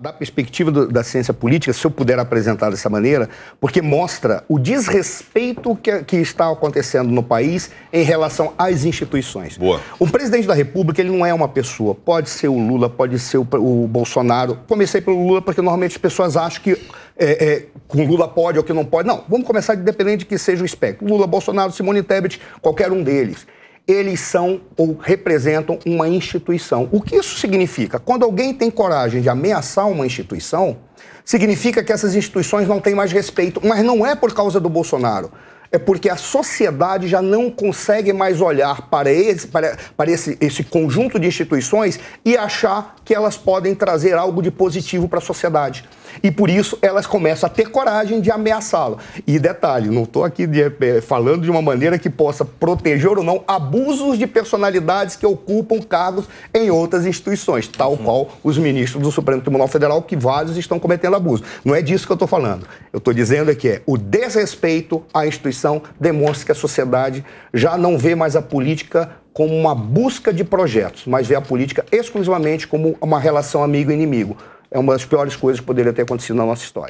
da perspectiva do, da ciência política, se eu puder apresentar dessa maneira, porque mostra o desrespeito que, que, está acontecendo no país em relação às instituições. Boa. O presidente da República, ele não é uma pessoa. Pode ser o Lula, pode ser o, o Bolsonaro. Comecei pelo Lula porque normalmente as pessoas acham que é, é, com Lula pode ou que não pode. Não, vamos começar independente de que seja o espectro. Lula, Bolsonaro, Simone Tebet, qualquer um deles eles são ou representam uma instituição. O que isso significa? Quando alguém tem coragem de ameaçar uma instituição, significa que essas instituições não têm mais respeito. Mas não é por causa do Bolsonaro. É porque a sociedade já não consegue mais olhar para esse, para, para esse, esse conjunto de instituições e achar que elas podem trazer algo de positivo para a sociedade e por isso elas começam a ter coragem de ameaçá-lo. E detalhe, não estou aqui de, é, falando de uma maneira que possa proteger ou não abusos de personalidades que ocupam cargos em outras instituições, tal uhum. qual os ministros do Supremo Tribunal Federal, que vários estão cometendo abuso. Não é disso que eu estou falando. Eu estou dizendo é que é, o desrespeito à instituição demonstra que a sociedade já não vê mais a política como uma busca de projetos, mas vê a política exclusivamente como uma relação amigo-inimigo é uma das piores coisas que poderia ter acontecido na nossa história.